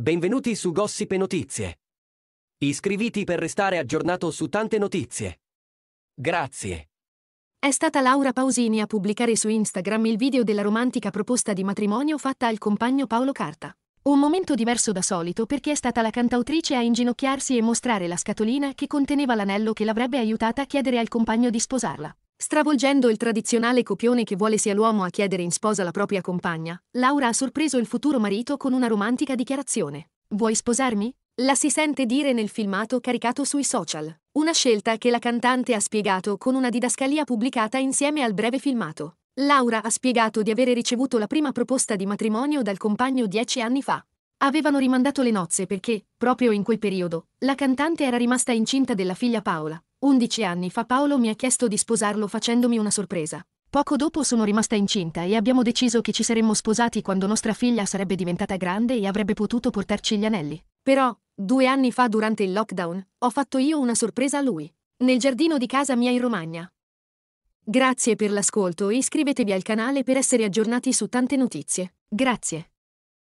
Benvenuti su Gossip e Notizie. Iscriviti per restare aggiornato su tante notizie. Grazie. È stata Laura Pausini a pubblicare su Instagram il video della romantica proposta di matrimonio fatta al compagno Paolo Carta. Un momento diverso da solito perché è stata la cantautrice a inginocchiarsi e mostrare la scatolina che conteneva l'anello che l'avrebbe aiutata a chiedere al compagno di sposarla. Stravolgendo il tradizionale copione che vuole sia l'uomo a chiedere in sposa la propria compagna, Laura ha sorpreso il futuro marito con una romantica dichiarazione. Vuoi sposarmi? La si sente dire nel filmato caricato sui social. Una scelta che la cantante ha spiegato con una didascalia pubblicata insieme al breve filmato. Laura ha spiegato di avere ricevuto la prima proposta di matrimonio dal compagno dieci anni fa. Avevano rimandato le nozze perché, proprio in quel periodo, la cantante era rimasta incinta della figlia Paola, 11 anni fa Paolo mi ha chiesto di sposarlo facendomi una sorpresa. Poco dopo sono rimasta incinta e abbiamo deciso che ci saremmo sposati quando nostra figlia sarebbe diventata grande e avrebbe potuto portarci gli anelli. Però, due anni fa durante il lockdown, ho fatto io una sorpresa a lui. Nel giardino di casa mia in Romagna. Grazie per l'ascolto e iscrivetevi al canale per essere aggiornati su tante notizie. Grazie.